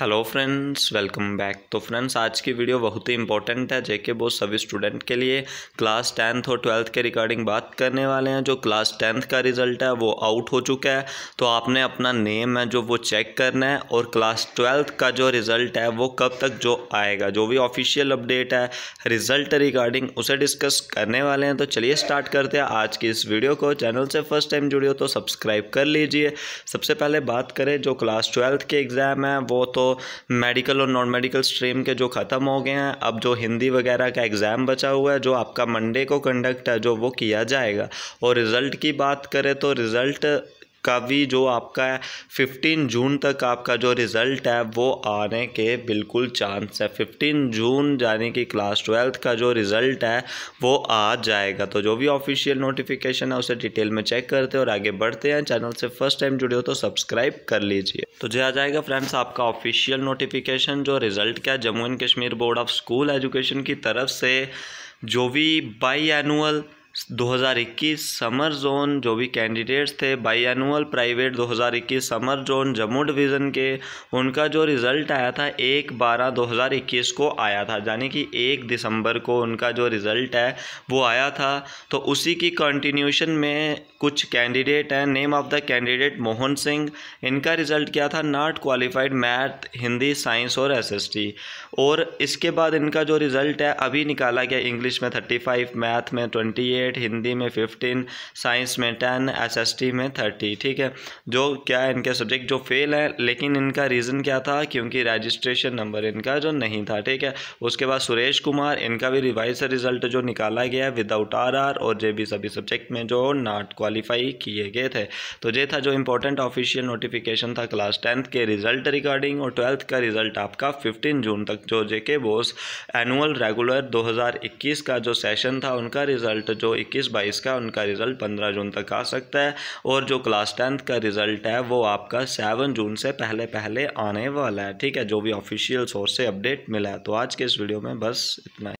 hello friends welcome back तो friends आज की वीडियो बहुत ही इंपॉर्टेंट है जेके बोस सभी स्टूडेंट के लिए क्लास टेंथ और ट्वेल्थ के रिगार्डिंग बात करने वाले हैं जो क्लास टेंथ का रिजल्ट है वो आउट हो चुका है तो आपने अपना नेम है जो वो चेक करना है और क्लास ट्वेल्थ का जो रिज़ल्ट है वो कब तक जो आएगा जो भी ऑफिशियल अपडेट है रिज़ल्ट रिगार्डिंग उसे डिस्कस करने वाले हैं तो चलिए स्टार्ट करते हैं आज की इस वीडियो को चैनल से फर्स्ट टाइम जुड़े हो तो सब्सक्राइब कर लीजिए सबसे पहले बात करें जो क्लास ट्वेल्थ के एग्ज़ाम है वो तो मेडिकल और नॉन मेडिकल स्ट्रीम के जो ख़त्म हो गए हैं अब जो हिंदी वगैरह का एग्ज़ाम बचा हुआ है जो आपका मंडे को कंडक्ट है जो वो किया जाएगा और रिज़ल्ट की बात करें तो रिज़ल्ट का भी जो आपका फ़िफ्टीन जून तक आपका जो रिज़ल्ट है वो आने के बिल्कुल चांस है फिफ्टीन जून यानी कि क्लास ट्वेल्थ का जो रिज़ल्ट है वो आ जाएगा तो जो भी ऑफिशियल नोटिफिकेशन है उसे डिटेल में चेक करते और आगे बढ़ते हैं चैनल से फर्स्ट टाइम जुड़े हो तो सब्सक्राइब कर लीजिए तो जो आ जाएगा फ्रेंड्स आपका ऑफिशियल नोटिफिकेशन जो रिज़ल्ट का Jammu and Kashmir board of school education की तरफ से जो भी बाई एनुअल 2021 समर जोन जो भी कैंडिडेट्स थे biannual private 2021 summer zone Jammu division के उनका जो रिज़ल्ट आया था एक बारह 2021 को आया था यानी कि एक दिसंबर को उनका जो रिज़ल्ट है वो आया था तो उसी की कंटिन्यूशन में कुछ कैंडिडेट हैं name of the candidate Mohan Singh इनका रिज़ल्ट क्या था not qualified math Hindi science और एस और इसके बाद इनका जो रिज़ल्ट है अभी निकाला गया इंग्लिश में थर्टी फाइव मैथ में ट्वेंटी एट हिंदी में फिफ्टीन साइंस में टेन एसएसटी में थर्टी ठीक है जो क्या है इनके सब्जेक्ट जो फेल है लेकिन इनका रीज़न क्या था क्योंकि रजिस्ट्रेशन नंबर इनका जो नहीं था ठीक है उसके बाद सुरेश कुमार इनका भी रिवाइज रिजल्ट जो निकाला गया विदाउट आर आर और जे बी सभी सब्जेक्ट में जो नॉट क्वालिफाई किए गए थे तो ये था जो इंपॉर्टेंट ऑफिशियल नोटिफिकेशन था क्लास टेंथ के रिजल्ट रिगार्डिंग और ट्वेल्थ का रिजल्ट आपका फिफ्टीन जून तक जो जे के बोस एनुअल रेगुलर 2021 का जो सेशन था उनका रिजल्ट जो इक्कीस बाईस का उनका रिज़ल्ट पंद्रह जून तक आ सकता है और जो क्लास टेंथ का रिज़ल्ट है वो आपका सेवन जून से पहले पहले आने वाला है ठीक है जो भी ऑफिशियल सोर्स से अपडेट मिला है तो आज के इस वीडियो में बस इतना